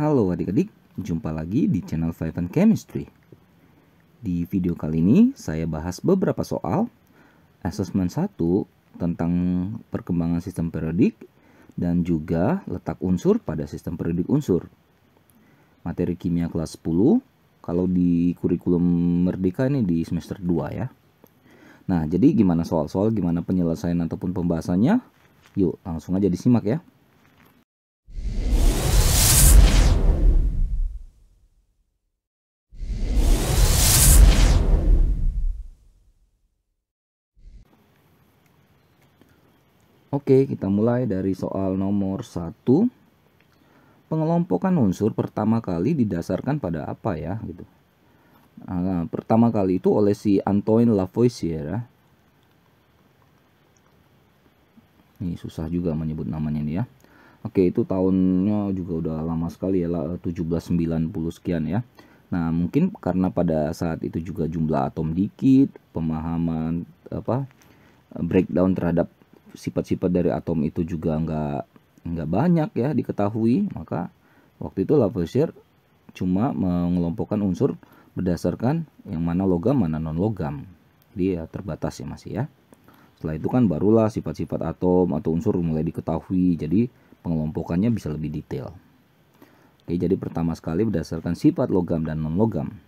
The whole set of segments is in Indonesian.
Halo adik-adik, jumpa lagi di channel Five and Chemistry. Di video kali ini saya bahas beberapa soal asesmen 1 tentang perkembangan sistem periodik dan juga letak unsur pada sistem periodik unsur. Materi kimia kelas 10 kalau di kurikulum Merdeka ini di semester 2 ya. Nah, jadi gimana soal-soal, gimana penyelesaian ataupun pembahasannya? Yuk, langsung aja disimak ya. Oke, kita mulai dari soal nomor 1. Pengelompokan unsur pertama kali didasarkan pada apa ya gitu. Nah, pertama kali itu oleh si Antoine Lavoisier ya. Ini susah juga menyebut namanya ini ya. Oke, itu tahunnya juga udah lama sekali ya, 1790 sekian ya. Nah, mungkin karena pada saat itu juga jumlah atom dikit, pemahaman apa breakdown terhadap sifat-sifat dari atom itu juga nggak nggak banyak ya diketahui maka waktu itu Lavoisier cuma mengelompokkan unsur berdasarkan yang mana logam mana non logam jadi ya terbatas ya masih ya setelah itu kan barulah sifat-sifat atom atau unsur mulai diketahui jadi pengelompokannya bisa lebih detail Oke, jadi pertama sekali berdasarkan sifat logam dan non logam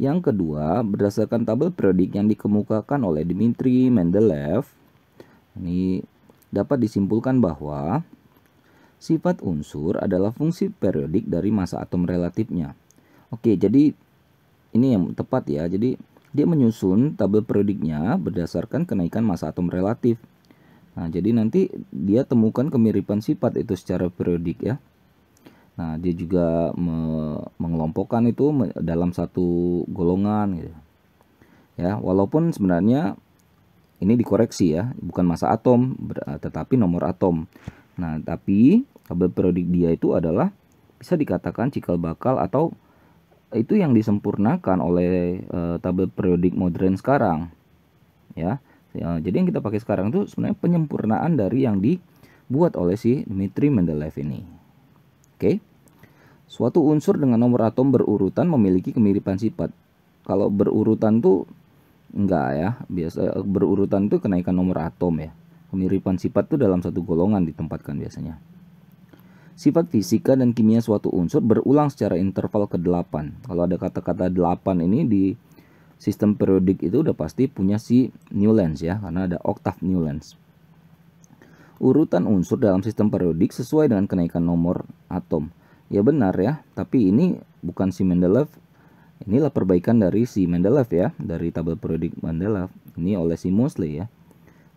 yang kedua, berdasarkan tabel periodik yang dikemukakan oleh Dmitri Mendeleev, ini dapat disimpulkan bahwa sifat unsur adalah fungsi periodik dari massa atom relatifnya. Oke, jadi ini yang tepat ya. Jadi dia menyusun tabel periodiknya berdasarkan kenaikan massa atom relatif. Nah, jadi nanti dia temukan kemiripan sifat itu secara periodik ya. Nah, dia juga me mengelompokkan itu dalam satu golongan gitu. Ya, walaupun sebenarnya ini dikoreksi ya, bukan massa atom eh, tetapi nomor atom. Nah, tapi kabel periodik dia itu adalah bisa dikatakan cikal bakal atau itu yang disempurnakan oleh e, tabel periodik modern sekarang. Ya. ya. Jadi yang kita pakai sekarang itu sebenarnya penyempurnaan dari yang dibuat oleh si Dmitri Mendeleev ini. Oke. Suatu unsur dengan nomor atom berurutan memiliki kemiripan sifat. Kalau berurutan tuh enggak ya, biasa eh, berurutan tuh kenaikan nomor atom ya. Kemiripan sifat tuh dalam satu golongan ditempatkan biasanya. Sifat fisika dan kimia suatu unsur berulang secara interval ke-8. Kalau ada kata-kata 8 ini di sistem periodik itu udah pasti punya si Newlands ya, karena ada oktav Newlands urutan unsur dalam sistem periodik sesuai dengan kenaikan nomor atom. Ya benar ya, tapi ini bukan si Mendeleev. Inilah perbaikan dari si Mendeleev ya, dari tabel periodik Mendeleev. Ini oleh si Mosley ya.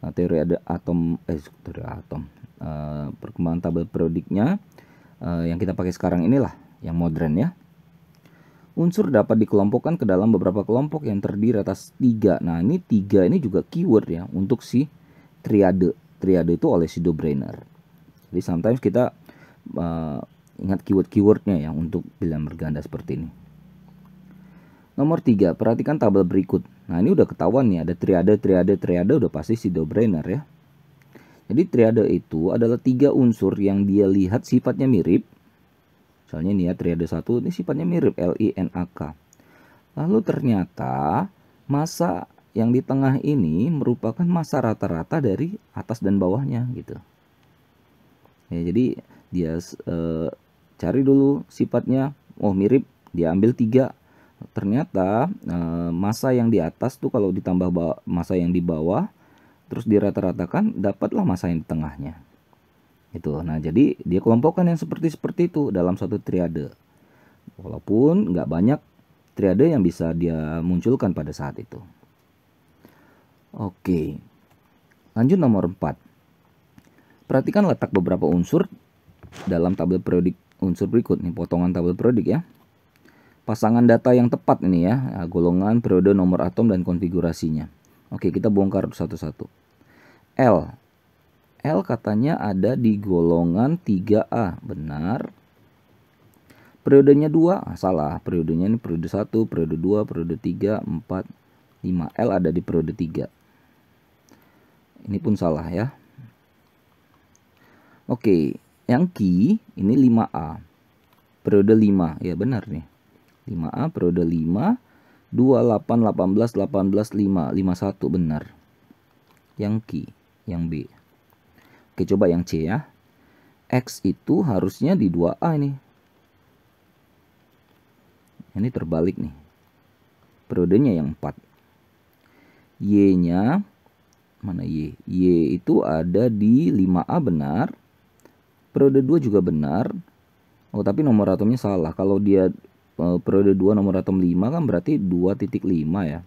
Nah, teori ada atom eh teori atom. Uh, perkembangan tabel periodiknya uh, yang kita pakai sekarang inilah yang modern ya. Unsur dapat dikelompokkan ke dalam beberapa kelompok yang terdiri atas tiga. Nah ini tiga ini juga keyword ya untuk si triade triade itu oleh Sido Brainer. Jadi sometimes kita uh, ingat keyword-keywordnya ya untuk bilang berganda seperti ini. Nomor 3, perhatikan tabel berikut. Nah, ini udah ketahuan nih ada triade, triade, triade udah pasti Sido Brainer ya. Jadi triade itu adalah tiga unsur yang dia lihat sifatnya mirip. Misalnya ini ya triade satu ini sifatnya mirip L I N A K. Lalu ternyata masa yang di tengah ini merupakan masa rata-rata dari atas dan bawahnya gitu. Ya, jadi dia e, cari dulu sifatnya, oh mirip, dia ambil tiga. Ternyata e, masa yang di atas tuh kalau ditambah masa yang di bawah, terus dirata-ratakan, dapatlah masa yang di tengahnya. Itu. Nah jadi dia kelompokkan yang seperti seperti itu dalam satu triade. Walaupun nggak banyak triade yang bisa dia munculkan pada saat itu. Oke. Lanjut nomor 4. Perhatikan letak beberapa unsur dalam tabel periodik unsur berikut nih, potongan tabel periodik ya. Pasangan data yang tepat ini ya, ya golongan, periode, nomor atom dan konfigurasinya. Oke, kita bongkar satu-satu. L. L katanya ada di golongan 3A, benar. Periodenya 2, ah, salah. Periodenya ini periode 1, periode 2, periode 3, 4, 5. L ada di periode 3. Ini pun salah ya. Oke, yang Q ini 5A. Periode 5, ya benar nih. 5A periode 5 28 18 18 5 51 benar. Yang Q, yang B. Oke, coba yang C ya. X itu harusnya di 2A ini. Ini terbalik nih. Periodenya yang 4. Y-nya mana Y? Y itu ada di 5A benar. Periode 2 juga benar. Oh, tapi nomor atomnya salah. Kalau dia e, periode 2 nomor atom 5 kan berarti 2.5 ya.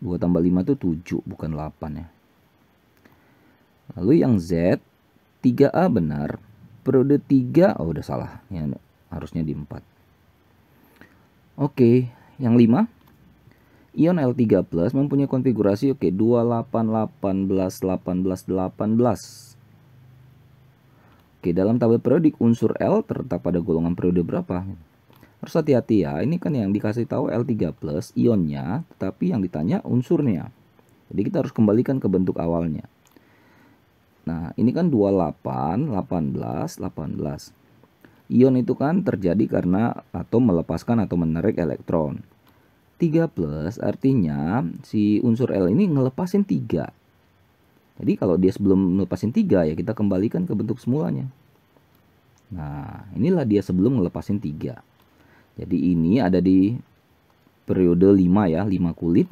2 tambah 5 itu 7 bukan 8 ya. Lalu yang Z 3A benar. Periode 3 oh udah salah. Yang harusnya di 4. Oke, yang 5 Ion L3 Plus mempunyai konfigurasi oke okay, 28 18 18 18. Oke, dalam tabel periodik unsur L terletak pada golongan periode berapa? Harus hati-hati ya, ini kan yang dikasih tahu L3 plus ionnya, tetapi yang ditanya unsurnya. Jadi kita harus kembalikan ke bentuk awalnya. Nah, ini kan 28, 18, 18. Ion itu kan terjadi karena atom melepaskan atau menarik elektron. 3 plus artinya si unsur L ini ngelepasin 3. Jadi kalau dia sebelum ngelepasin 3 ya kita kembalikan ke bentuk semulanya. Nah, inilah dia sebelum ngelepasin 3. Jadi ini ada di periode 5 ya, 5 kulit.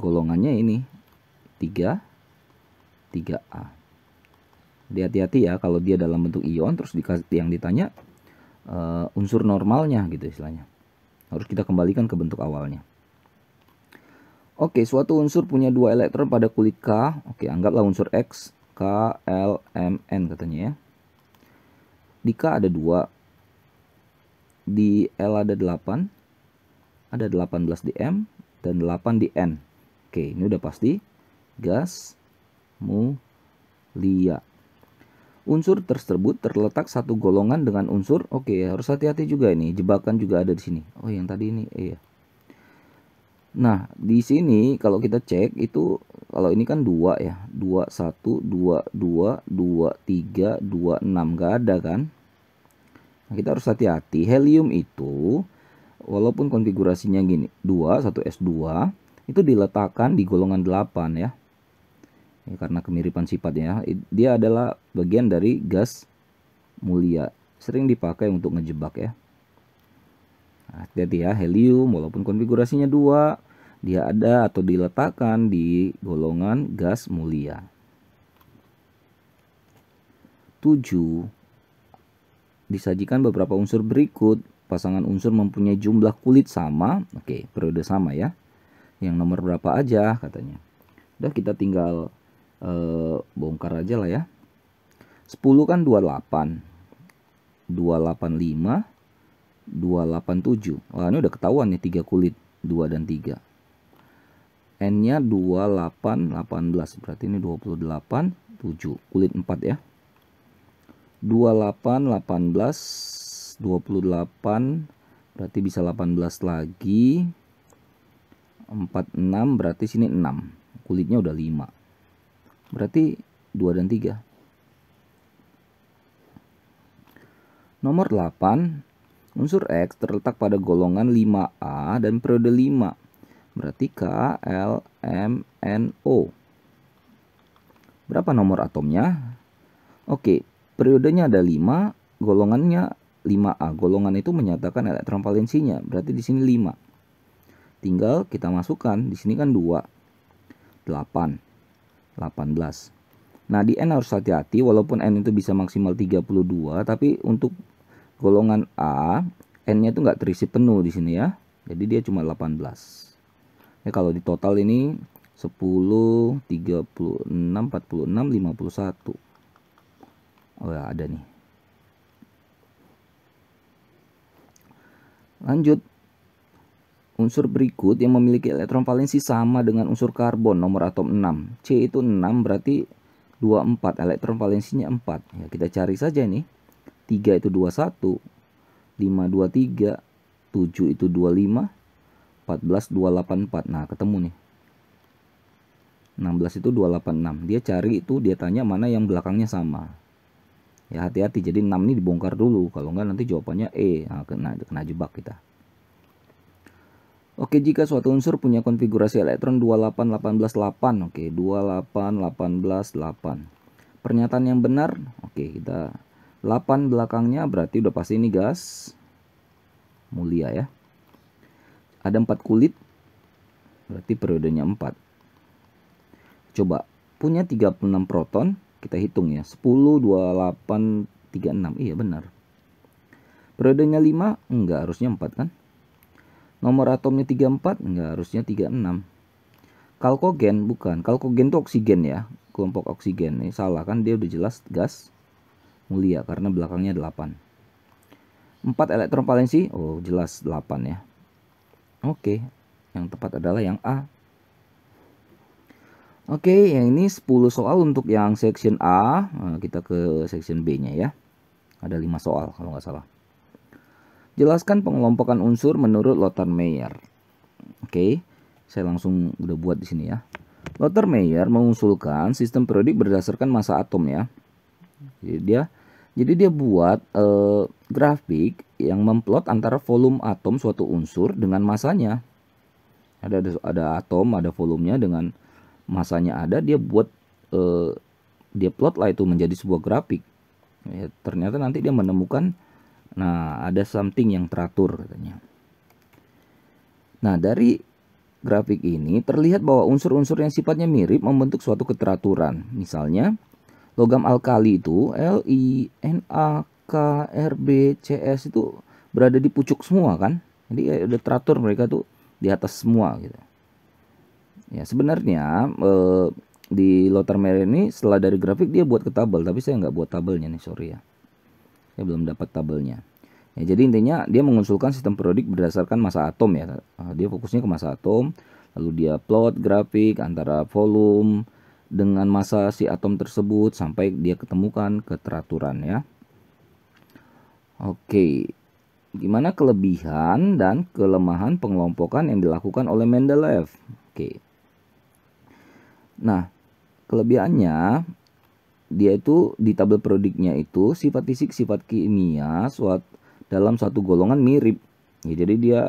Golongannya ini 3 3A. Jadi hati-hati ya kalau dia dalam bentuk ion terus yang ditanya uh, unsur normalnya gitu istilahnya. Harus kita kembalikan ke bentuk awalnya. Oke, suatu unsur punya dua elektron pada kulit K. Oke, anggaplah unsur X, K, L, M, N katanya ya. Di K ada dua, di L ada 8, ada 18 di M, dan 8 di N. Oke, ini udah pasti gas mulia unsur tersebut terletak satu golongan dengan unsur. Oke, okay, harus hati-hati juga ini. Jebakan juga ada di sini. Oh, yang tadi ini iya. Nah, di sini kalau kita cek itu kalau ini kan dua ya. dua satu dua dua dua tiga dua enam nggak ada kan? Nah, kita harus hati-hati. Helium itu walaupun konfigurasinya gini, dua satu S2 itu diletakkan di golongan 8 ya karena kemiripan sifatnya dia adalah bagian dari gas mulia sering dipakai untuk ngejebak ya nah, hati-hati ya helium walaupun konfigurasinya dua dia ada atau diletakkan di golongan gas mulia 7 disajikan beberapa unsur berikut pasangan unsur mempunyai jumlah kulit sama oke periode sama ya yang nomor berapa aja katanya udah kita tinggal e, bongkar aja lah ya. 10 kan 28. 285 287. Wah, ini udah ketahuan nih 3 kulit, 2 dan 3. N-nya 28 18 berarti ini 28 7 kulit 4 ya. 28 18 28 berarti bisa 18 lagi. 46 berarti sini 6. Kulitnya udah 5. Berarti 2 dan 3. Nomor 8, unsur X terletak pada golongan 5A dan periode 5. Berarti K, L, M, N, O. Berapa nomor atomnya? Oke, periodenya ada 5, golongannya 5A. Golongan itu menyatakan elektron valensinya, berarti di sini 5. Tinggal kita masukkan, di sini kan 2. 8. 18. Nah, di N harus hati-hati walaupun N itu bisa maksimal 32, tapi untuk golongan A, N-nya itu nggak terisi penuh di sini ya. Jadi dia cuma 18. Ya, kalau di total ini 10, 36, 46, 51. Oh ya, ada nih. Lanjut, Unsur berikut yang memiliki elektron valensi sama dengan unsur karbon nomor atom 6. C itu 6 berarti 24, elektron valensinya 4. Ya, kita cari saja nih. 3 itu 21, 5 23, 7 itu 25, 14 284. Nah, ketemu nih. 16 itu 286. Dia cari itu dia tanya mana yang belakangnya sama. Ya hati-hati jadi 6 ini dibongkar dulu kalau enggak nanti jawabannya E. Nah, kena kena jebak kita. Oke, jika suatu unsur punya konfigurasi elektron 28188, oke, 28188. Pernyataan yang benar, oke, kita 8 belakangnya berarti udah pasti ini gas mulia ya. Ada 4 kulit, berarti periodenya 4. Coba, punya 36 proton, kita hitung ya, 10, 28, 36, iya benar. Periodenya 5, enggak, harusnya 4 kan? Nomor atomnya 34? Enggak, harusnya 36. Kalkogen bukan. Kalkogen itu oksigen ya. Kelompok oksigen. Ini salah kan dia udah jelas gas mulia karena belakangnya 8. 4 elektron valensi? Oh, jelas 8 ya. Oke. Yang tepat adalah yang A. Oke, yang ini 10 soal untuk yang section A. Nah, kita ke section B-nya ya. Ada 5 soal kalau nggak salah. Jelaskan pengelompokan unsur menurut Lothar Meyer. Oke, saya langsung udah buat di sini ya. Lothar Meyer mengusulkan sistem periodik berdasarkan massa atom ya. Jadi dia jadi dia buat eh, grafik yang memplot antara volume atom suatu unsur dengan masanya. Ada ada, ada atom, ada volumenya dengan masanya ada, dia buat eh, dia plot lah itu menjadi sebuah grafik. Ya, ternyata nanti dia menemukan Nah, ada something yang teratur katanya. Nah, dari grafik ini terlihat bahwa unsur-unsur yang sifatnya mirip membentuk suatu keteraturan. Misalnya, logam alkali itu L, I, N, A, K, R, B, C, S itu berada di pucuk semua kan. Jadi ya, udah teratur mereka tuh di atas semua gitu. Ya, sebenarnya eh, di Lothar Meyer ini setelah dari grafik dia buat ke tabel, tapi saya nggak buat tabelnya nih, sorry ya saya belum dapat tabelnya ya, jadi intinya dia mengusulkan sistem periodik berdasarkan massa atom ya ah, dia fokusnya ke massa atom lalu dia plot grafik antara volume dengan massa si atom tersebut sampai dia ketemukan keteraturan ya oke gimana kelebihan dan kelemahan pengelompokan yang dilakukan oleh Mendeleev. Oke. Nah, kelebihannya dia itu di tabel periodiknya itu sifat fisik sifat kimia suat dalam satu golongan mirip ya, jadi dia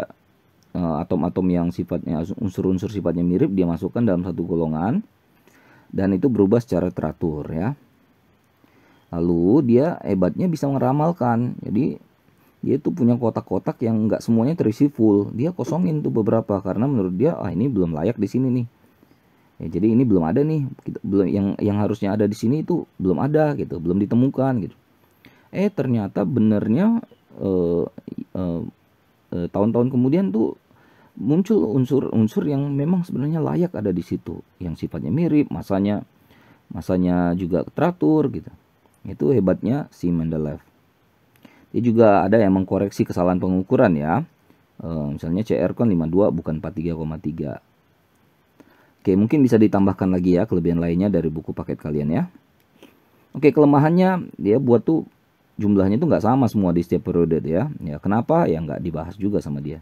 eh, atom-atom yang sifatnya unsur-unsur sifatnya mirip dia masukkan dalam satu golongan dan itu berubah secara teratur ya lalu dia hebatnya bisa meramalkan jadi dia itu punya kotak-kotak yang nggak semuanya terisi full dia kosongin tuh beberapa karena menurut dia ah ini belum layak di sini nih ya jadi ini belum ada nih gitu, belum yang yang harusnya ada di sini itu belum ada gitu belum ditemukan gitu eh ternyata benernya eh, eh, eh, tahun-tahun kemudian tuh muncul unsur-unsur yang memang sebenarnya layak ada di situ yang sifatnya mirip masanya masanya juga teratur gitu itu hebatnya si Mendeleev dia juga ada yang mengkoreksi kesalahan pengukuran ya eh, misalnya CR kan 52 bukan 43,3 Oke, mungkin bisa ditambahkan lagi ya kelebihan lainnya dari buku paket kalian ya. Oke, kelemahannya dia ya, buat tuh jumlahnya tuh nggak sama semua di setiap periode ya. Ya, kenapa? Ya nggak dibahas juga sama dia.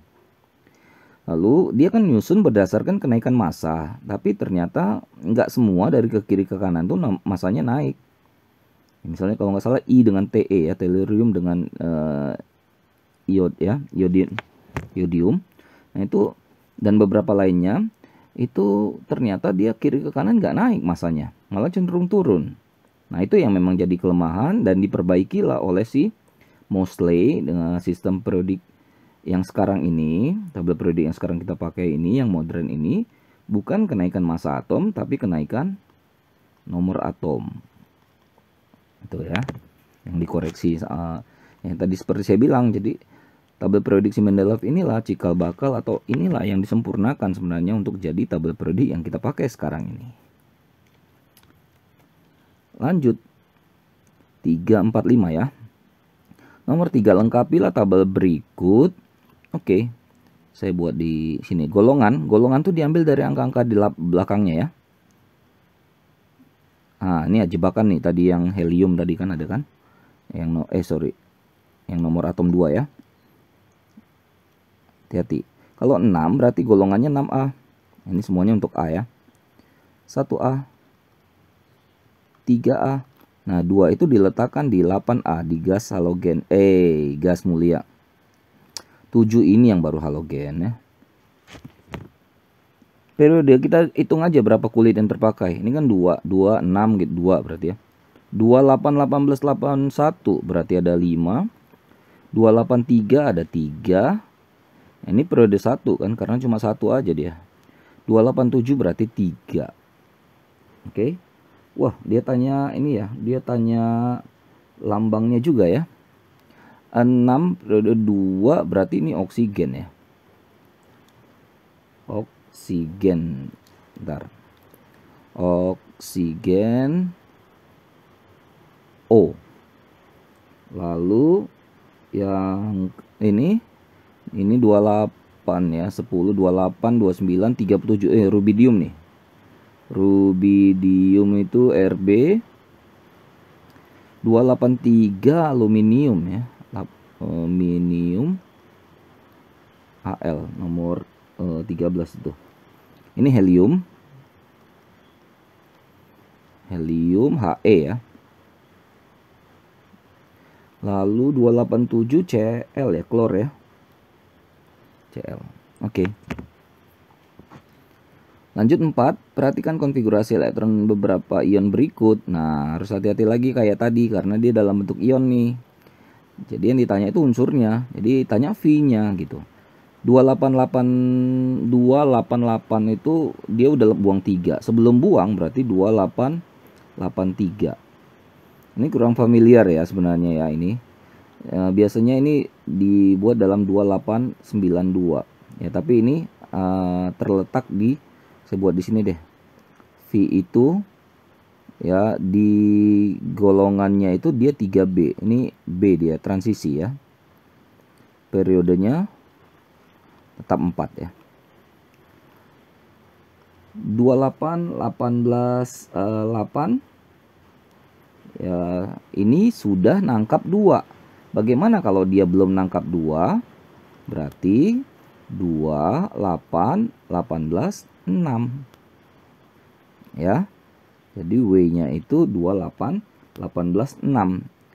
Lalu dia kan nyusun berdasarkan kenaikan masa, tapi ternyata nggak semua dari ke kiri ke kanan tuh masanya naik. Ya, misalnya kalau nggak salah I dengan TE ya, tellurium dengan uh, iod ya, iodin, iodium. Nah itu dan beberapa lainnya itu ternyata dia kiri ke kanan nggak naik masanya, malah cenderung turun. Nah itu yang memang jadi kelemahan dan diperbaikilah oleh si Mosley dengan sistem periodik yang sekarang ini, tabel periodik yang sekarang kita pakai ini, yang modern ini, bukan kenaikan massa atom, tapi kenaikan nomor atom. Itu ya, yang dikoreksi, uh, yang tadi seperti saya bilang, jadi Tabel prediksi Mendeleev inilah cikal bakal atau inilah yang disempurnakan sebenarnya untuk jadi tabel prediksi yang kita pakai sekarang ini. Lanjut 345 ya. Nomor 3 lengkapilah tabel berikut. Oke. Saya buat di sini golongan. Golongan tuh diambil dari angka-angka di belakangnya ya. Ah, ini ya, jebakan nih tadi yang helium tadi kan ada kan? Yang no eh sorry. Yang nomor atom 2 ya. Hati-hati. Kalau 6 berarti golongannya 6A. Ini semuanya untuk A ya. 1A, 3A. Nah, 2 itu diletakkan di 8A di gas halogen. Eh, gas mulia. 7 ini yang baru halogen ya. Periode kita hitung aja berapa kulit yang terpakai. Ini kan 2, 2, 6 gitu, 2 berarti ya. 2, 8, 18 81 berarti ada 5. 2, 8, 3 ada 3. Ini periode 1 kan karena cuma satu aja dia. 287 berarti 3. Oke. Okay. Wah, dia tanya ini ya, dia tanya lambangnya juga ya. 6 periode 2 berarti ini oksigen ya. Oksigen. Bentar. Oksigen O. Lalu yang ini ini 28 ya 10 28 29 37 eh rubidium nih rubidium itu RB 283 aluminium ya aluminium eh, AL nomor eh, 13 itu ini helium helium HE ya lalu 287 CL ya klor ya CL. Oke. Lanjut 4, perhatikan konfigurasi elektron beberapa ion berikut. Nah, harus hati-hati lagi kayak tadi karena dia dalam bentuk ion nih. Jadi yang ditanya itu unsurnya. Jadi tanya V-nya gitu. 288 288 itu dia udah buang 3. Sebelum buang berarti 2883. Ini kurang familiar ya sebenarnya ya ini ya, biasanya ini dibuat dalam 2892 ya tapi ini uh, terletak di saya buat di sini deh V itu ya di golongannya itu dia 3B ini B dia transisi ya periodenya tetap 4 ya 28 18 8 ya ini sudah nangkap 2 Bagaimana kalau dia belum nangkap 2? Berarti 2, 8, 18, 6. Ya. Jadi W-nya itu 2, 8, 18, 6.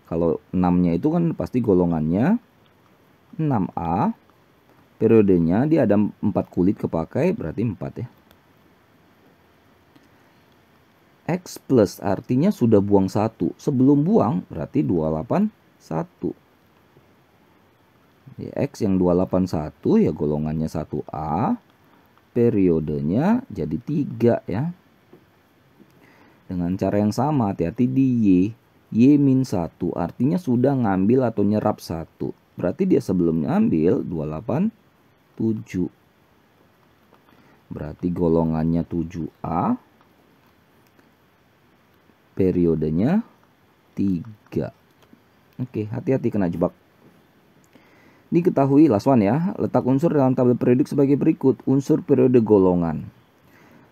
Kalau 6-nya itu kan pasti golongannya 6A. Periodenya dia ada 4 kulit kepakai berarti 4 ya. X plus artinya sudah buang satu. Sebelum buang berarti 28 1. X yang 281 ya golongannya 1A, periodenya jadi 3 ya. Dengan cara yang sama hati-hati di Y. Y min 1 artinya sudah ngambil atau nyerap 1. Berarti dia sebelum ngambil 287. Berarti golongannya 7A. Periodenya 3. Oke, hati-hati kena jebak. Diketahui Laswan ya, letak unsur dalam tabel periodik sebagai berikut, unsur periode golongan.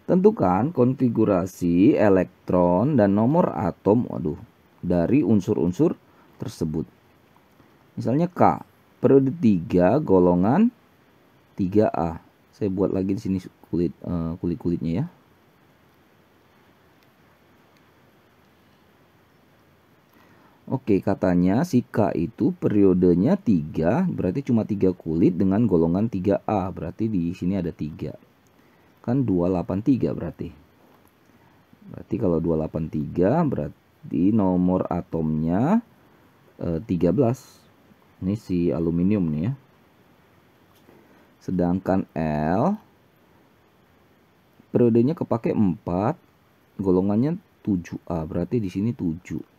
Tentukan konfigurasi elektron dan nomor atom waduh dari unsur-unsur tersebut. Misalnya K, periode 3 golongan 3A. Saya buat lagi di sini kulit uh, kulit-kulitnya ya. Oke, katanya si K itu periodenya 3, berarti cuma 3 kulit dengan golongan 3A. Berarti di sini ada 3. Kan 283 berarti. Berarti kalau 283 berarti nomor atomnya e, eh, 13. Ini si aluminium nih ya. Sedangkan L periodenya kepake 4, golongannya 7A. Berarti di sini 7.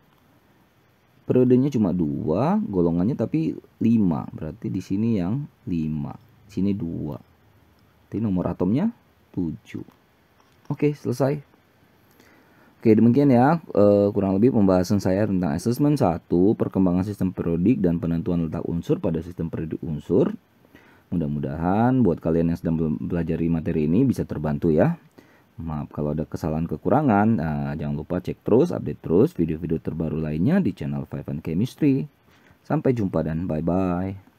periodenya cuma dua golongannya tapi lima, berarti di sini yang lima, sini dua. jadi nomor atomnya tujuh. oke selesai oke demikian ya eh, kurang lebih pembahasan saya tentang assessment satu, perkembangan sistem periodik dan penentuan letak unsur pada sistem periodik unsur mudah-mudahan buat kalian yang sedang belajar materi ini bisa terbantu ya Maaf kalau ada kesalahan kekurangan, nah, jangan lupa cek terus, update terus video-video terbaru lainnya di channel Five and Chemistry. Sampai jumpa dan bye-bye.